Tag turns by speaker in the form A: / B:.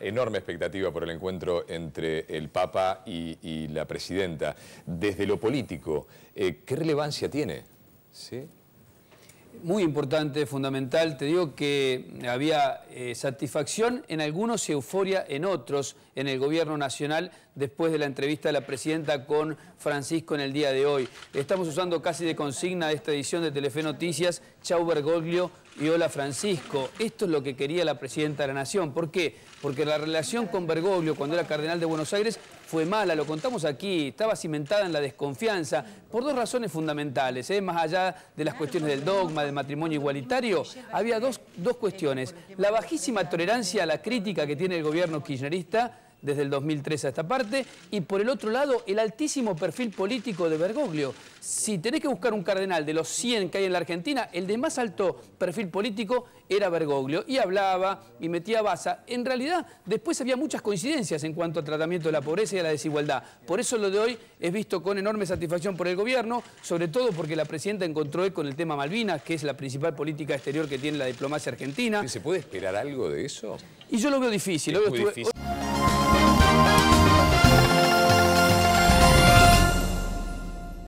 A: Enorme expectativa por el encuentro entre el Papa y, la Presidenta. Desde lo político, eh, ¿qué relevancia tiene?
B: ¿Sí? Muy importante, fundamental. Te digo que había eh, satisfacción en algunos y euforia en otros en el gobierno nacional después de la entrevista de la presidenta con Francisco en el día de hoy. Estamos usando casi de consigna esta edición de Telefe Noticias, Chau Bergoglio, y hola Francisco. Esto es lo que quería la Presidenta de la Nación. ¿Por qué? Porque la relación con Bergoglio cuando era Cardenal de Buenos Aires fue mala, lo contamos aquí, estaba cimentada en la desconfianza por dos razones fundamentales, ¿eh? más allá de las cuestiones del dogma, del matrimonio igualitario, había dos, dos cuestiones. La bajísima tolerancia a la crítica que tiene el gobierno kirchnerista desde el 2003 a esta parte, y por el otro lado, el altísimo perfil político de Bergoglio. Si tenés que buscar un cardenal de los 100 que hay en la Argentina, el de más alto perfil político era Bergoglio, y hablaba, y metía baza. En realidad, después había muchas coincidencias en cuanto al tratamiento de la pobreza y a la desigualdad. Por eso lo de hoy es visto con enorme satisfacción por el gobierno, sobre todo porque la presidenta encontró con el tema Malvinas, que es la principal política exterior que tiene la diplomacia argentina. ¿Se puede esperar algo de eso? Y yo lo veo difícil. lo difícil.